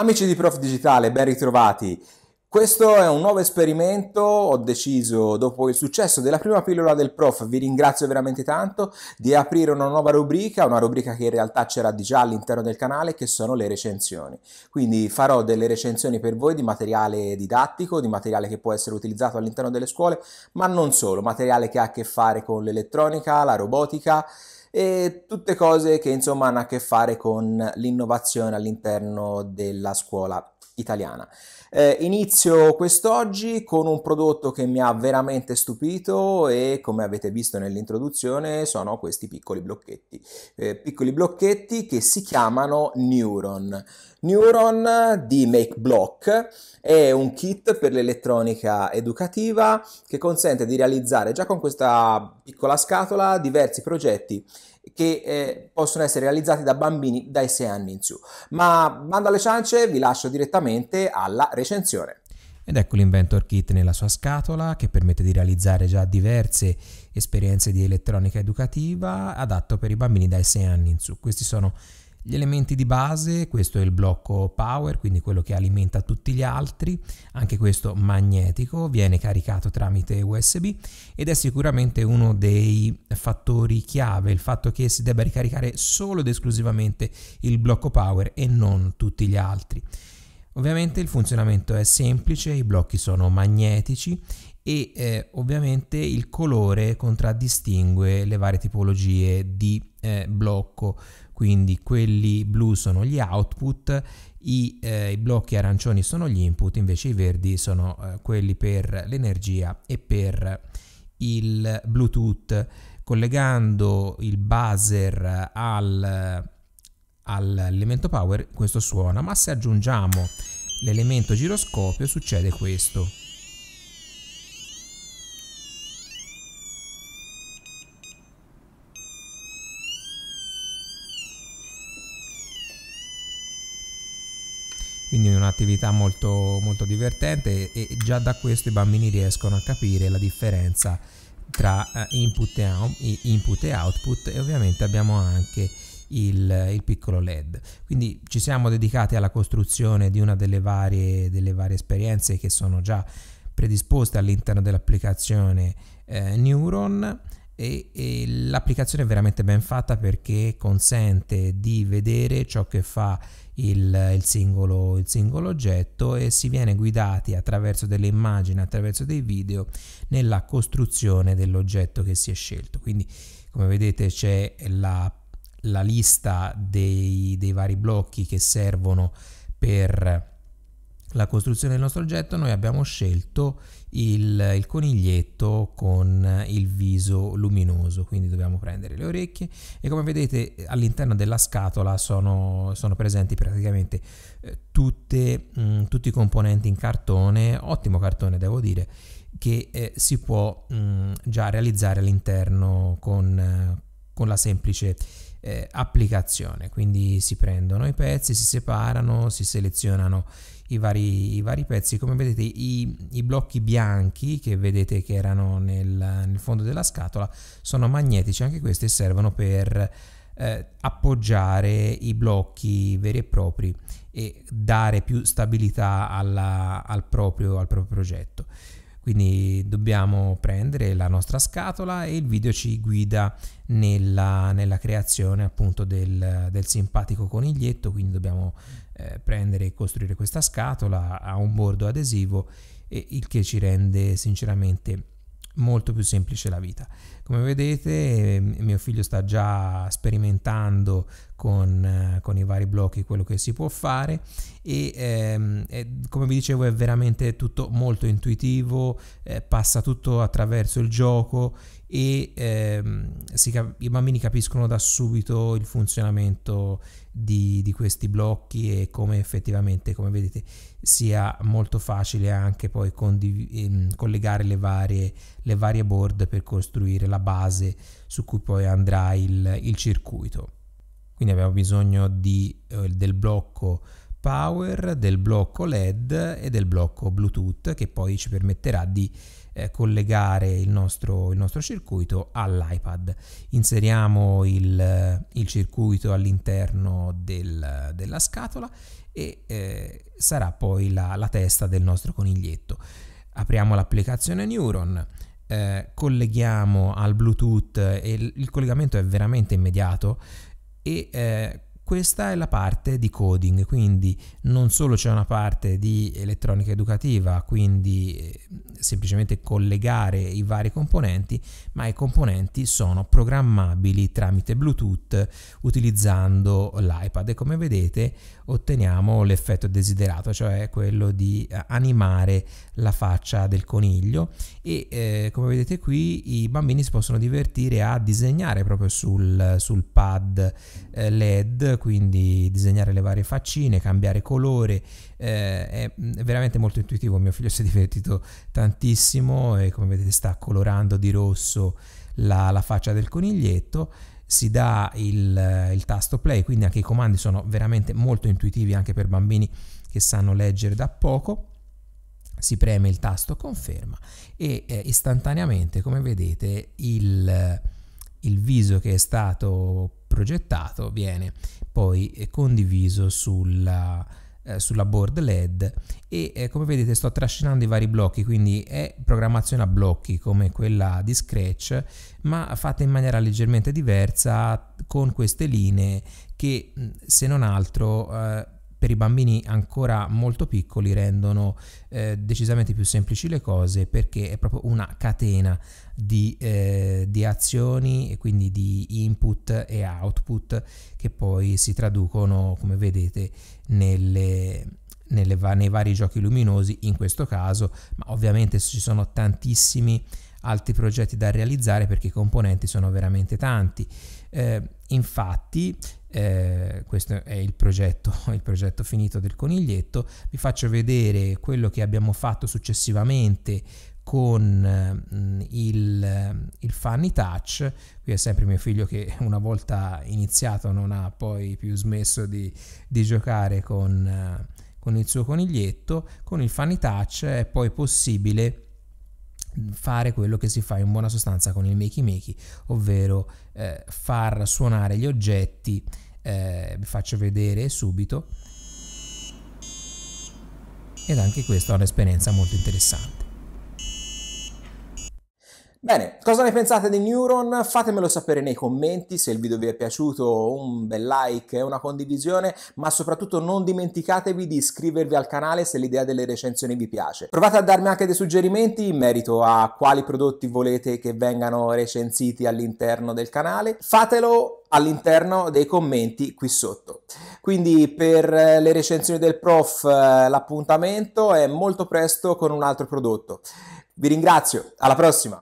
Amici di Prof Digitale, ben ritrovati. Questo è un nuovo esperimento, ho deciso dopo il successo della prima pillola del prof, vi ringrazio veramente tanto, di aprire una nuova rubrica, una rubrica che in realtà c'era già all'interno del canale, che sono le recensioni. Quindi farò delle recensioni per voi di materiale didattico, di materiale che può essere utilizzato all'interno delle scuole, ma non solo, materiale che ha a che fare con l'elettronica, la robotica e tutte cose che insomma hanno a che fare con l'innovazione all'interno della scuola italiana. Eh, inizio quest'oggi con un prodotto che mi ha veramente stupito e come avete visto nell'introduzione sono questi piccoli blocchetti, eh, piccoli blocchetti che si chiamano Neuron. Neuron di MakeBlock è un kit per l'elettronica educativa che consente di realizzare già con questa piccola scatola diversi progetti che eh, possono essere realizzati da bambini dai 6 anni in su. Ma bando alle ciance, vi lascio direttamente alla recensione. Ed ecco l'Inventor Kit nella sua scatola che permette di realizzare già diverse esperienze di elettronica educativa adatto per i bambini dai 6 anni in su. Questi sono gli elementi di base, questo è il blocco power, quindi quello che alimenta tutti gli altri, anche questo magnetico, viene caricato tramite USB ed è sicuramente uno dei fattori chiave, il fatto che si debba ricaricare solo ed esclusivamente il blocco power e non tutti gli altri. Ovviamente il funzionamento è semplice, i blocchi sono magnetici e eh, ovviamente il colore contraddistingue le varie tipologie di eh, blocco quindi quelli blu sono gli output, i, eh, i blocchi arancioni sono gli input, invece i verdi sono eh, quelli per l'energia e per il Bluetooth. Collegando il buzzer al, all'elemento power questo suona, ma se aggiungiamo l'elemento giroscopio succede questo. Quindi è un'attività molto, molto divertente e, già da questo i bambini riescono a capire la differenza tra eh, input e, input e output e ovviamente abbiamo anche il, il, piccolo LED. Quindi ci siamo dedicati alla costruzione di una delle varie, delle varie esperienze che sono già predisposte all'interno dell'applicazione eh, Neuron e, e l'applicazione è veramente ben fatta perché consente di vedere ciò che fa il, il, singolo, il, singolo, oggetto e si viene guidati attraverso delle immagini, attraverso dei video nella costruzione dell'oggetto che si è scelto. Quindi come vedete c'è la, la, lista dei, dei vari blocchi che servono per la costruzione del nostro oggetto noi abbiamo scelto il, il, coniglietto con il viso luminoso quindi dobbiamo prendere le orecchie e come vedete all'interno della scatola sono, sono presenti praticamente eh, tutte, mh, mm, tutti i componenti in cartone ottimo cartone devo dire che eh, si può mh, mm, già realizzare all'interno con, con la semplice eh, applicazione quindi si prendono i pezzi si separano si selezionano i vari, i vari pezzi. Come vedete i, i, blocchi bianchi che vedete che erano nel, nel, fondo della scatola sono magnetici, anche questi servono per eh, appoggiare i blocchi veri e propri e dare più stabilità alla, al, proprio, al proprio progetto. Quindi dobbiamo prendere la nostra scatola e il video ci guida nella, nella creazione appunto del, del, simpatico coniglietto, quindi dobbiamo eh, prendere e costruire questa scatola, ha un bordo adesivo e il che ci rende sinceramente molto più semplice la vita. Come vedete ehm, mio figlio sta già sperimentando con, eh, con i vari blocchi quello che si può fare e ehm, è, come vi dicevo è veramente tutto molto intuitivo, eh, passa tutto attraverso il gioco e ehm, cap- i bambini capiscono da subito il funzionamento di, di, questi blocchi e come effettivamente, come vedete, sia molto facile anche poi condiv- ehm, collegare le varie, le varie, board per costruire la base su cui poi andrà il, il circuito. Quindi abbiamo bisogno di, eh, del blocco power, del blocco LED e del blocco Bluetooth che poi ci permetterà di eh, collegare il nostro, il nostro circuito all'iPad. Inseriamo il, eh, il circuito all'interno del, della scatola e eh, sarà poi la, la, testa del nostro coniglietto. Apriamo l'applicazione Neuron, eh, colleghiamo al Bluetooth eh, e il, il collegamento è veramente immediato e eh, questa è la parte di coding, quindi non solo c'è una parte di elettronica educativa, quindi eh, semplicemente collegare i vari componenti, ma i componenti sono programmabili tramite Bluetooth utilizzando l'iPad e come vedete otteniamo l'effetto desiderato, cioè quello di eh, animare la faccia del coniglio e eh, come vedete qui i bambini si possono divertire a disegnare proprio sul, sul pad eh, LED quindi disegnare le varie faccine, cambiare colore, eh, è mm, veramente molto intuitivo, mio figlio si è divertito tantissimo e come vedete sta colorando di rosso la, la faccia del coniglietto, si dà il, il tasto play, quindi anche i comandi sono veramente molto intuitivi anche per bambini che sanno leggere da poco si preme il tasto conferma e eh, istantaneamente come vedete il, il, viso che è stato progettato viene poi eh, condiviso sulla, eh, sulla board LED e eh, come vedete sto trascinando i vari blocchi quindi è programmazione a blocchi come quella di Scratch ma fatta in maniera leggermente diversa con queste linee che se non altro eh, per i bambini ancora molto piccoli rendono eh, decisamente più semplici le cose perché è proprio una catena di, eh, di, azioni e quindi di input e output che poi si traducono come vedete nelle, nelle va nei vari giochi luminosi in questo caso ma ovviamente ci sono tantissimi altri progetti da realizzare perché i componenti sono veramente tanti eh, infatti eh, questo è il progetto, il progetto finito del coniglietto, vi faccio vedere quello che abbiamo fatto successivamente con eh, il, il Funny Touch, qui è sempre mio figlio che una volta iniziato non ha poi più smesso di, di giocare con, eh, con il suo coniglietto, con il Funny Touch è poi possibile fare quello che si fa in buona sostanza con il makey makey, ovvero eh, far suonare gli oggetti, eh, vi faccio vedere subito, ed anche questa è un'esperienza molto interessante. Bene, cosa ne pensate di Neuron? Fatemelo sapere nei commenti, se il video vi è piaciuto un bel like e una condivisione, ma soprattutto non dimenticatevi di iscrivervi al canale se l'idea delle recensioni vi piace. Provate a darmi anche dei suggerimenti in merito a quali prodotti volete che vengano recensiti all'interno del canale. Fatelo all'interno dei commenti qui sotto. Quindi per eh, le recensioni del prof eh, l'appuntamento è molto presto con un altro prodotto. Vi ringrazio, alla prossima!